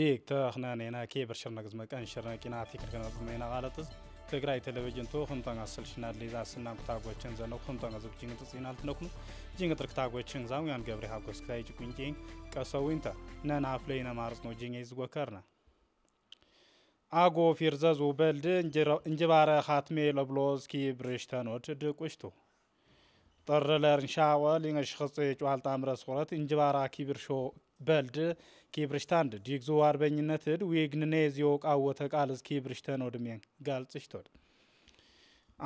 dhiig tahnanena keebarshirnagzma qanshirnaqina tikirkanaqmena qalatas ትግራይ ቴሌቪዥን ቶ ሁንታን አሰልሽና ሌዛ ስና ኩታጎችን ዘነ ሁንታን አዘብ ጂንግ ጥሲናል ትነኩ ጂንግ ትርክታጎችን ዛው ያን ገብሪ ሀጎስ ክታይ ጅኩንጂ ቀሰውንታ ነን አፍለይነ ማርጽ ነው ጂንግ ይዝጎከርና አጎ ፊርዘዙ በልድ እንጅባረ ኻትሜ ለብሎዝኪ ብርሽተኖት ድቁሽቱ ጠረለርን ሻወ ሊንሽ ኽጽ ጨዋልጣ ምረስ ቁረት እንጅባራ ኪብር ሾ በልድ ኪብርሽታንድ ዲግዞ አርበኝነት ድ ዊግንኔ ዚወቃወተ ቃልዝ ኪብርሽተን ወድሜን ጋልጽሽቶድ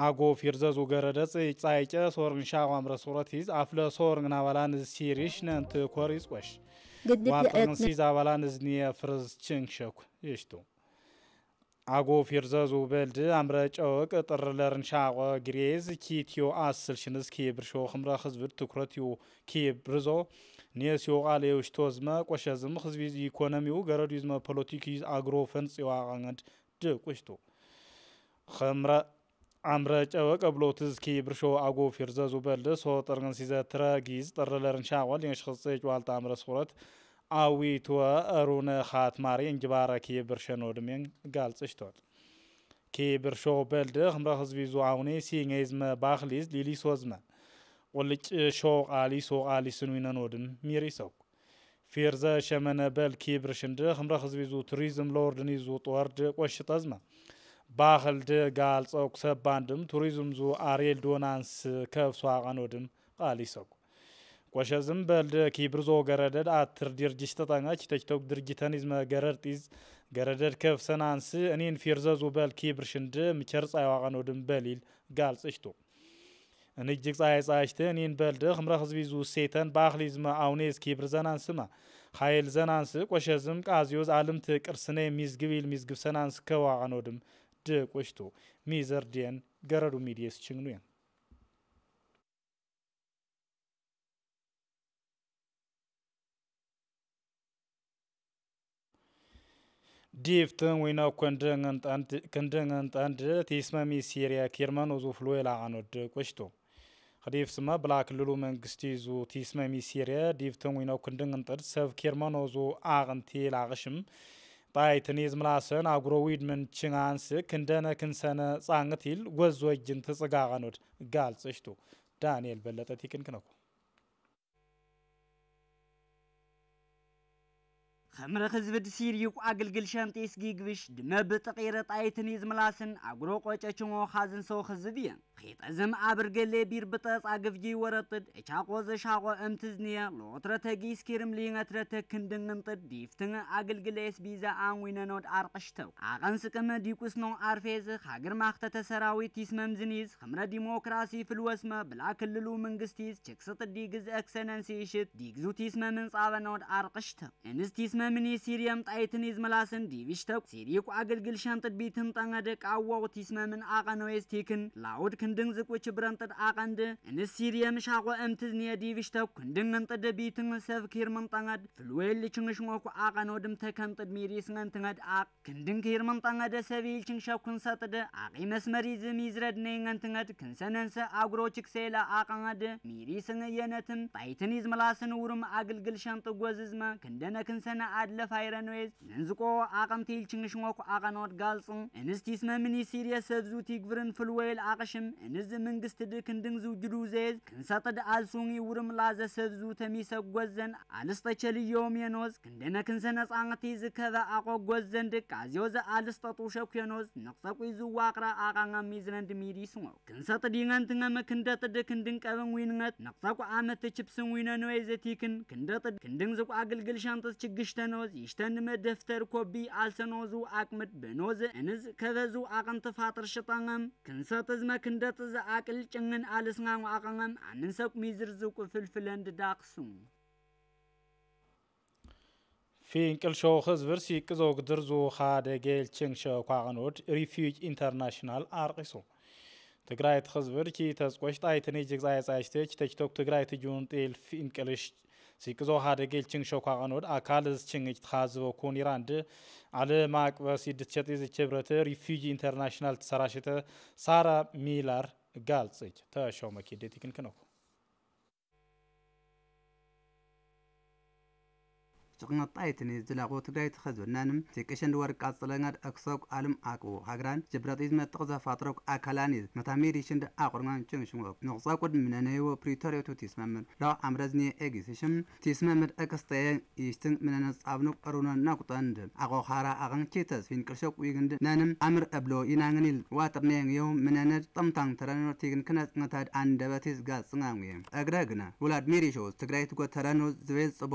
አጎ ይርዘዙ ገረደጽ ጻይጨ ሶርንሻ ዋምረ ሶረቲዝ አፍለ ሶርንና ናባላን ሲሪሽ ነንት ኮር ቆሽ ዋጥን ሲዝ አባላን ዝኒ ፍርዝ ችንክሸኩ ይሽቱ አጎ ይርዘዙ በልድ አምረ ጨወቅ ጥር ለርን ሻቆ ግሬዝ ኪትዮ አስል ሽንዝ ኪብርሾ ክምረ ህዝብድ ትኩረትዩ ኪብርዞ ኔስ ይወቃለ የውሽቶ ዝመ ቆሸ ዝም ህዝቢ ኢኮኖሚው ገረድ ዝመ ፖለቲክ አግሮ ፈንጽ ይዋቀንድ ድቁሽቶ ከምረ አምረ ጨወ ቀብሎ ትዝኪ ብርሾ አጎ ፊርዘ ዙበል ሶ ጠርገን ሲዘ ትረ ጊዝ ጠረለርን ሻወል የሽክጽ ጨዋልታ አምረ ስኩረት አዊትወ ሩነ ኻት ማሪ እንጅባረ ኪ ብርሸኖ ድሜን ጋልጽሽቷል ኪ ብርሾ በልድ ክምረ ህዝቢ ዙ አውኔ ሲንገይዝመ ባክሊዝ ሊሊሶ ዝመ ولج شوق عالي سوق عالي سنوين نودن ميري سوق فيرزا شمنا بل كبر شند خمر خزبي زو توريزم لوردني زو طورد قشط ازما باخل د قال سوق سباندم توريزم زو اريل دونانس كف سواقن ودن قالي سوق ቆሸዝም በልደ ኪብርዞ ገረደድ አትር ድርጅስተጣንጋች ተችተው ድርጅተን ይዝመ ገረድ ጢዝ ገረደድ ከፍሰናንስ እኔን ፊርዘዙ በል ኪብር ሽንድ ምቸርጻ ያዋቀኖ ድንበሊል ጋልጽሽቶ ንእጅግ ፀሓይ ፀሓይሽትን ይንበልድኽ ምረኽዝቢዙ ሴተን በኣኽሊዝመ ኣውኔዝ ኪብር ዘናንስማ ኻይል ዘናንስ ቆሸዝም ቃዝዮዝ ኣልምት ቅርስነ ሚዝግብ ኢል ሚዝግብ ሰናንስ ከዋቐኖ ድም ድቆሽቱ ሚዘርድየን ገረዱ ሚድየስ ችግኑ እየን ዲፍትን ወይና ኮንደንንጣንድ ቲስመሚ ሲሪያ ኪርመኖ ዙፍሎ የላዓኖድ ቆሽቶ ዲፍ ስመ ብላ ክልሉ መንግስቲ ዙ ቲስመ ሚሲርየ ዲፍ ተንዊነው ክንድን እንጥድ ሰብ ኬርመኖ ዙ አቅንቲ ላቅሽም ጣይ ትኔዝ ምላሰን አጉሮዊድ ምን ችንአንስ ክንደነ ክንሰነ ጻንት ይል ወዝ ወጅን ትጽጋቀኖድ ጋልጽሽቱ ዳንኤል በለጠ ቲክንክነኩ ከምረ ህዝብ ድሲር ይቁ አግልግል ሸምጤስ ጊግብሽ ድመብ ጥቂረ ጣይትን ይዝምላስን አጉሮ ቆጨችሞ ኻዝን ሰው ህዝብ እየን ኺጠዝም አብርገሌ ቢርብጠጽ አግብጂ ወረጥድ እቻቆዝ ሻቆ እምትዝንየ ሎትረተጊ ስኪርም ሊነትረተ ክንድንንጥድ ዲፍትን አግልግሌስ ቢዛ አንዊነኖድ አርቅሽተው አቀንስቅም ዲቁስ አርፌዝ ሀገር ማክተተ ሰራዊት ይስመምዝንይዝ ከምረ ዲሞክራሲ ፍልወስመ ብላ ክልሉ መንግስቲዝ ችክስጥ ዲግዝ ኤክሰነንሲ ይሽት ዲግዙ ቲስመ ምንጻበኖድ አርቅሽተው እንስ ቲስመ ሲሪየም ጣይትን ይዝመላስን ዲቪሽተው ሲሪቁ አግልግል ሸንጥድ ቢትን ጠንገደ ቃወው ቲስመ ላውድ ክንድን ዝቁች ብረንጥድ አቀንድ እንሲር የምሻቆ እምትዝኒ ዲብሽተው ክንድን እንጥድ ቢትን ሰብ ኪር ምንጠንገድ ፍልዌል ችንሽሞኩ አቀኖድም ተከምጥድ ሚሪስ ንትንገድ አቅ ክንድን ኪር ምንጠንገደ ሰቢል ችንሸው ክንሰጥድ አቂ መስመሪ ዝም ይዝረድ ነይ ንትንገድ ክንሰነንሰ አጉሮ ችክሴላ አቀንገድ ሚሪስን የነትም ጣይትን ይዝመላስን ውርም አግልግል ሸምጥ ጎዝዝመ ክንደነ ክንሰነ አድለፍ አይረንዌዝ ንንዝቆ አቀምቲል ችንሽሞኩ አቀኖድ ጋልጹ እንስቲስመ ምን ይሲር የሰብዙት ይግብርን ፍልዌል አቅሽም እንዝ መንግስት ድክንድን ዝውጅዱ ዘይዝ ክንሰጥድ አልሱን ውርም ላዘ ሰብዙ ተሚሰጎዘን አልስተ ቸልዮም የኖዝ ክንደነ ክንሰ ነጻነት ዝከበ አቆጎዘን ድቅ አዚዮ ዘ አልስተ ጡሸኩ የኖዝ ነቅሰቁ ይዝዋቅራ አቃና ሚዝነንድ ሚዲስ ነው ክንሰጥድ ይነንትነ መክንደጥድ ክንድን ቀብን ዊንነት ነቅሰቁ አመት ችብስን ዘቲክን ክንደ ክንደጥድ ክንድን ዝቁ አገልግል ሻንተስ ችግሽተኖዝ ይሽተን ደፍተር ኮቢ አልሰኖዙ አቅምድ በኖዝ እንዝ ከበዙ አቅንት ፋጥር ሽጠነም ክንሰጥዝመ ክንደ ስደት ዘአቅል ጭንን አልስናን ዋቀመም አንንሰኩ ሚዝርዝቁ ፍልፍለን ዳክሱ ፊንቅል ሾው ህዝብር ሲቅዞ ግድርዙ ጌል ችንሸ ኳቅኖድ ሪፊጅ ኢንተርናሽናል አርቂሶ ትግራይ ህዝብር ኪ ተጽቆሽ ጣይትኒ ጅግዛይ ጻይስቴች ተችቶክ ትግራይ ትጁን ጤል ፊንቅልሽ ሲቅዞ ሀደጌል ሃደጌልችንግ ሾኳቀኖድ አካል ዝችንግ እትኻዝቦ ኮኒራንድ ዓለም አቅበ ሲድት ዝች ዝችብረት ሪፊጂ ኢንተርናሽናል ትሰራሽተ ሳራ ሚላር ጋልጽች ተሾመ ኬዴቲክንክነኩ ጭቕነት ጣይትን ዝለቑ ትግራይ ተኸዝብናንም ዘይቀሸንዲ ወርቃ ጽለንጋድ ኣክሶቅ ኣልም ኣቅቡ ሃገራን ጅብረጢ ዝመጥቕ ዘፋጥሮክ ኣካላን እዩ መታሜድ ይሽንዲ ኣቑርማን ጭንሽሞክ ንቕፃ ቁድ ምነነይዎ ፕሪቶሪዮቱ ቲስመምድ ራው ኣምረዝኒ ኤጊስሽም ቲስመምድ እቅስተየ ይሽትን ምነነጻብኑቅ ሩኖን ናቁጠንድ ኣቆኻራ ኣቕን ኬተስፊን ቅርሾቅ ዊግንድ ነንም ኣምር እብሎ ኢናግን ኢል ዋጥርነየን የው ምነነድ ጥምታን ተረኖ ቲግን ክነጽ ኣንደበቲ አንደበቴስ ጋጽናን እግረ ግነ ውላድ ሜሪሾስ ትግራይ ትጎተረኖ ዝብል ጽቦ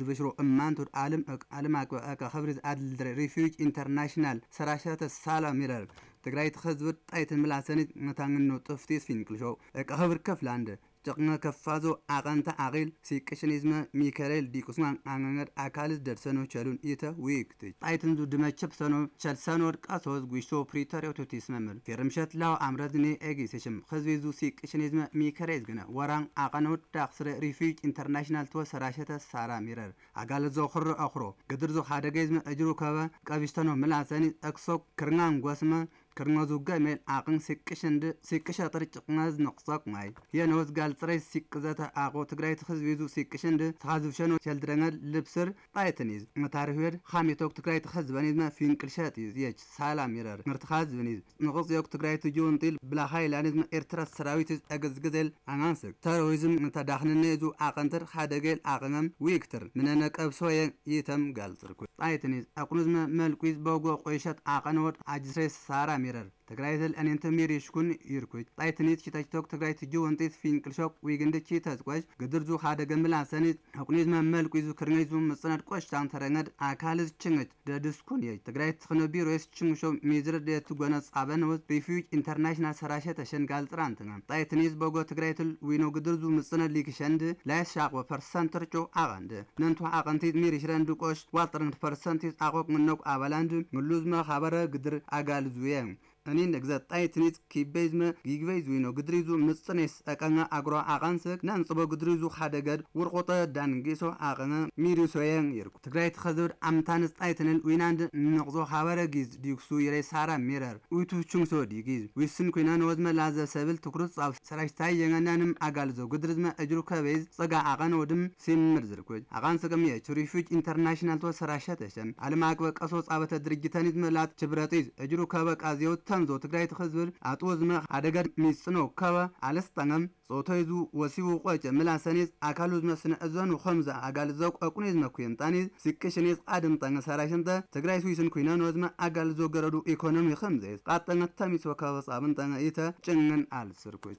ዝብሽሩ እማ ትናንት ዓለም ዓለም ኣቀ ሕብሪ ዝኣድል ድረ ሪፊጅ ኢንተርናሽናል ሰራሸተ ሳላም ይረር ትግራይ ትኸዝብር ጣይትን ምላሰኒት መታንግኖ ጥፍቲ ስፊንቅልሾ ኣቀ ሕብሪ ከፍላንደ ጨቅነ ከፋዞ አቐንታ ኣቒል ሲቅሽኒዝመ ይዝመ ዲቁስማን ኣመመድ ኣካልስ ደርሰኖ ቸሉን ኢተ ዊክት ጣይትን ዙ ድመቸብ ሰኖ ቸል ሰኖ ወድቃ ሰወዝ ጉይሾ ፕሪቶሪያ ቶቲ ስመምር ፌርምሸት ላው ኣምረዝኔ ኤጊ ስሽም ህዝቢ ዙ ሲቅሽን ይዝመ ሚከኤል ወራን ኣቐነ ወዳኽ ሪፊጅ ኢንተርናሽናል ትወ ሰራሸተ ሳራ ሚረር ኣጋለ ዞ ክሮ ኣኽሮ ግድር ዞ ሓደገዝመ እጅሩ ከበ ቀቢስተኖ ምላሰኒ ጠቅሶ ክርናን ጎስመ አቅን kirngozuggameen aaqin siqqishindi siqqishatir ጭቕናዝ ነቕሳቁማይ የነወዝ ጋልፅረይ ሲቅዘተ አቆ ትግራይ ትህዝቢ ዙ ሲቅሽንዲ ተኻዝብሸኖ ሸልድረንገል ልብስር ጣየትን እዩ ነታሪህዌድ ሓሜቶክ ትግራይ ትኸዝበኒዝመ ፊንቅልሸጥ እዩ የች ሳላም ይረር ንርትኻዝብን እዩ ንቕፅዮክ ትግራይ ትጅውንጢል ብላኻይላኒዝመ ኤርትራ ሰራዊት ኣገዝግዜል ኣናንስቅ ተሮሪዝም ንተዳኽንነ ዙ ኣቐንትር ሓደገል ኣቕመም ዊክትር ምነነቀብሶየን ይተም ጋልፅርኩ ጣየትን እዩ ኣቁንዝመ መልቁዝ በጎ ቆይሸት ኣቐንወድ ኣጅስሬ ሳራም ሜረር ትግራይ ትል አኔንተ ሜር ይሽኩን ይርኩች ጣይትኒት ኪታችቶክ ትግራይ ትጂ ወንጤት ፊንቅልሾክ ዊግንድቺ ተዝቋጅ ግድርዙ ሀደገ ሰኒት አቁኔዝ መመልቁ ይዙ ክርኘዙ መጽናድ ቆሽታን ተረነድ አካልዝ ችንች ደድስኩን የች ትግራይ ትኽነ ቢሮስ ችንሾ ሚዝር ደትጎነ ጻበን ወስ ሪፊዩጅ ኢንተርናሽናል ሰራሸ ተሸንጋል ጥራንትና ጣይትኒት በጎ ትግራይ ትል ዊኖ ግድርዙ ምጽነድ ሊክሸንድ ላይስ ሻቅ ፐርሰንት ርጮ አቐንድ ነንቱ አቐንቲት ሜር ይሽረንድ ቆሽ ዋጥርንት ፐርሰንቲት አቆቅ ምነቁ አበላንድ ምሉዝ መኻበረ ግድር አጋልዙ የም እኔን ግዛጣይትኒት ኪበይዝመ ጊግበይዝ ይግበይዝዊኖ ግድሪዙ ምጽኔስ አቀነ አግሮ ኣቐንስክ ናንጽቦ ግድሪዙ ሓደገድ ውርቆጠ ዳንጌሶ ኣቐነ ሚሪሶየን ይርኩ ትግራይ ትኸዝብድ ኣምታንስ ኣምታንስጣይትንን ዊናንድ ንቕዞ ሃበረ ጊዝ ዲግሱ ይረይ ሳራ ሚረር ዊቱ ችንግሶ ዲጊዝ ዊስን ኩና ንወዝመ ላዘ ሰብል ትኩርት ጻብ ሰራሽታይ የገናንም ኣጋልዞ ግድሪዝመ እጅሩ ከበይዝ ጸጋ ኣቐነ ወድም ሲምር ዝርኩጅ ኣቓንስቅም የ ሪፉጅ ኢንተርናሽናል ተወሰራሸ ተሸም ዓለም ኣቅበ ቀሶ ጻበተ ድርጅተኒት መላት ችብረጢዝ እጅሩ ከበቃ ዜውተን ዞ ትግራይ ትኽዝብል ኣጥዎ ዝመ ሓደጋ ሚፅኖ ከበ ኣለስጠነም ጾቶይ ዙ ወሲቡ ቆጨ ምላሰኔዝ ኣካሉ ዝመ እዘኑ ከምዛ ኣጋልዞ ስቂ መኩየምጣኔዝ ሲቅሽኔዝ ቃድምጠን ሰራሽንተ ትግራይ ስዊስን ኩይነኖ ዝመ ኣጋልዞ ገረዱ ኢኮኖሚ ከምዘየዝ ቃጠን ተሚፅ ወከበጻብን ጠን ኢተ ጭንን ኣልስርኩች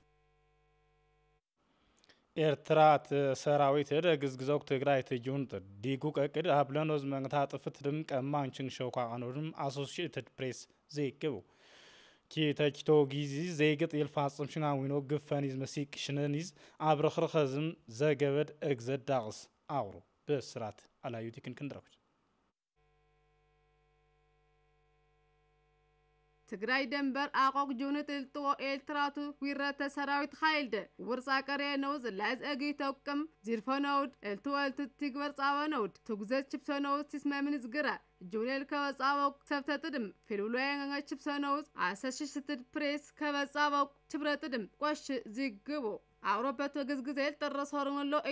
ኤርትራ እቲ ሰራዊት እደ ግዝግዘው ትግራይ ትጅውን ዲጉ ቀቅድ ኣብ ለኖዝ መንግታ ጥፍት ድም ቀማንችን ሸውኳ ቀኖድም ኣሶሽትድ ፕሬስ ዘይግቡ ኪተኪቶ ግዚ ዘይገጥ የልፋፅም ሽናዊኖ ግፈኒዝ መሲቅ ሽነኒዝ ኣብ ረኽረኸዝም ዘገበድ እግዘዳቕስ ኣውሮ ብስራት ኣላዩቲ ክንክንድረኩች ትግራይ ደንበር ኣቆቅ ጁንት እልጥዎ ኤልትራቱ ዊረተ ሰራዊት ኻይልደ ውርፃ ቀሬነው ዝላይዝ እጊ ተቅም ዚርፈነውድ ኤልትወልት ትግበር ጻበነውድ ትጉዘት ችብሰነውድ ሲስመምን ዝግራ ጁኔል ከበጻበቅ ሰብተ ጥድም ፊሉሎየንገ ችብሰነውድ ኣሰሽስትድ ፕሬስ ከበጻበቅ ችብረ ጥድም ቆሽ ዚግቦ ኣውሮበት ወግዝግዜ ጥረ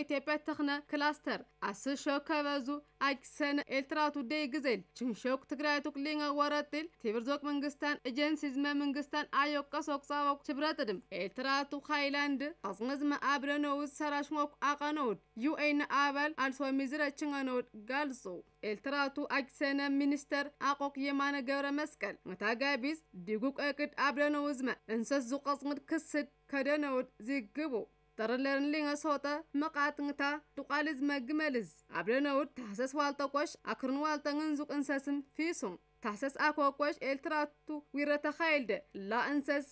ኢትዮጵያ ተኽነ ክላስተር ኣስሾ ከበዙ akkisana eeltiraa tuddee gizel chinshook tigraay tuqliinga warattil tibirzoq መንግስታን ኤጀንሲ ዝመ መንግስታን አዮቀሶቅ ጻቦቅ ችብረጥድም ኤልትራቱ ሃይላንድ አጽንዝመ አብረነውዝ ሰራሽሞክ አቀነውድ ዩኤን አባል አልሶ ሚዝረችንገነውድ ገልጾ ኤልትራቱ አግሰነ ሚኒስተር አቆቅ የማነ ገብረ መስቀል መታጋቢዝ ዲጉቀቅድ አብረነውዝመ እንሰስ ዙቀጽምድ ክስድ ከደነውድ ዝግቡ ጠርለርንሊŋ ሶጠ መቃጥንታ ዱቃልዝ መግመልዝ አብለነውድ ታህሰስ ዋልጠቆሽ አክርን ዋልጠንን ዙቅ እንሰስም ፊሱም ታሰስ አኮቆሽ ኤልትራቱ ዊረተ ዊረተኻይልደ ላ እንሰስ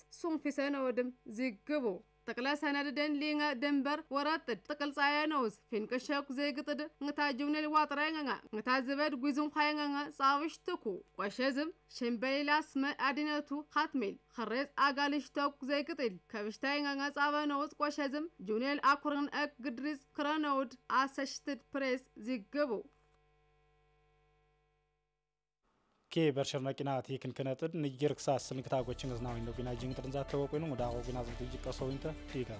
ወድም ዚግቡ ጠቅለ ሰነድደን ሊንገ ድንበር ወረጥድ ጥቅል ጻየ ነውዝ ፊንቅሸኩ ዘይግጥድ ንታ ጅብነ ሊዋጥረንገ ንታ ዝበድ ጉዝን ኳየንገ ጻብሽ ትኩ ቆሸ ሽምበሌላስ መ ኻትሜል ኸሬጽ አጋልሽ ተኩ ዘይግጥል ከብሽታይንገ ጻበ ነውዝ ቆሸ ዝም አኩርን እክ ግድሪዝ ክረነውድ አሰሽትድ ፕሬስ ዚግቡ ኬ በርሸር መቂና ቴክን ክነጥድ ንጅር ክሳስ ስንክታጎችን ዝናዊ ነው ግና ጅንግ ጥርንዛት ወደ አሁ ግና ዝብት ይቀሰው ይንተ